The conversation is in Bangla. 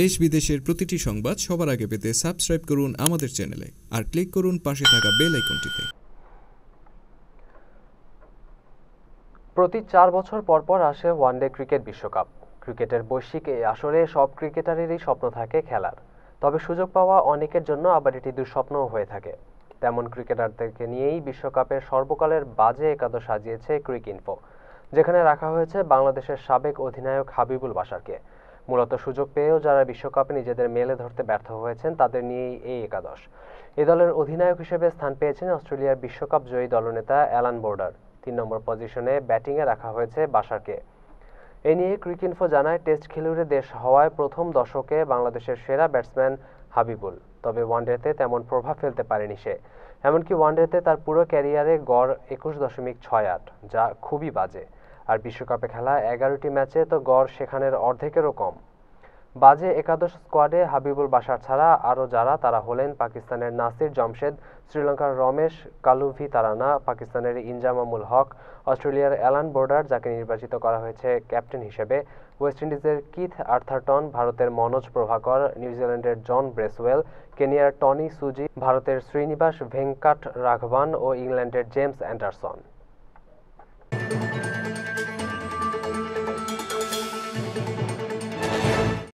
দেশ বিদেশের প্রতিটি সংবাদ সবার আগে পেতে সাবস্ক্রাইব করুন আমাদের চ্যানেলে আর ক্লিক করুন পাশে থাকা বেল আইকনটিতে প্রতি চার বছর পর পর আসে ওয়ানডে ক্রিকেট বিশ্বকাপ ক্রিকেটের বৈশ্বিক এই আসরে সব ক্রিকেটারেরই স্বপ্ন থাকে খেলার তবে সুযোগ পাওয়া অনেকের জন্য আবার এটি দুঃস্বপ্নও হয়ে থাকে তেমন ক্রিকেটারদেরকে নিয়েই বিশ্বকাপের সর্বকালের বাজে একাদশ সাজিয়েছে ক্রিক ইনফো যেখানে রাখা হয়েছে বাংলাদেশের সাবেক অধিনায়ক হাবিবুল বাসারকে মূলত সুযোগ পেয়েও যারা বিশ্বকাপে নিজেদের মেলে ধরতে ব্যর্থ হয়েছেন তাদের নিয়েই এই একাদশ এ দলের অধিনায়ক হিসেবে স্থান পেয়েছেন অস্ট্রেলিয়ার বিশ্বকাপ জয়ী দলনেতা অ্যালান বোর্ডার তিন নম্বর পজিশনে ব্যাটিংয়ে রাখা হয়েছে বাসারকে এ নিয়ে ক্রিকইনফো জানায় টেস্ট খেলুড়ে দেশ হওয়ায় প্রথম দশকে বাংলাদেশের সেরা ব্যাটসম্যান হাবিবুল তবে ওয়ানডেতে তেমন প্রভাব ফেলতে পারেনি সে এমনকি ওয়ানডেতে তার পুরো ক্যারিয়ারে গড় একুশ দশমিক ছয় আট যা খুবই বাজে আর বিশ্বকাপে খেলা এগারোটি ম্যাচে তো গড় সেখানের অর্ধেকেরও কম বাজে একাদশ স্কোয়াডে হাবিবুল বাসার ছাড়া আরও যারা তারা হলেন পাকিস্তানের নাসির জমশেদ শ্রীলঙ্কার রমেশ কালুভি তারানা পাকিস্তানের ইনজামামুল হক অস্ট্রেলিয়ার অ্যালান বোর্ডার যাকে নির্বাচিত করা হয়েছে ক্যাপ্টেন হিসেবে ওয়েস্ট ইন্ডিজের কিথ আর্থারটন ভারতের মনোজ প্রভাকর নিউজিল্যান্ডের জন ব্রেসওয়েল কেনিয়ার টনি সুজি ভারতের শ্রীনিবাস ভেঙ্কাট রাঘবান ও ইংল্যান্ডের জেমস অ্যান্ডারসন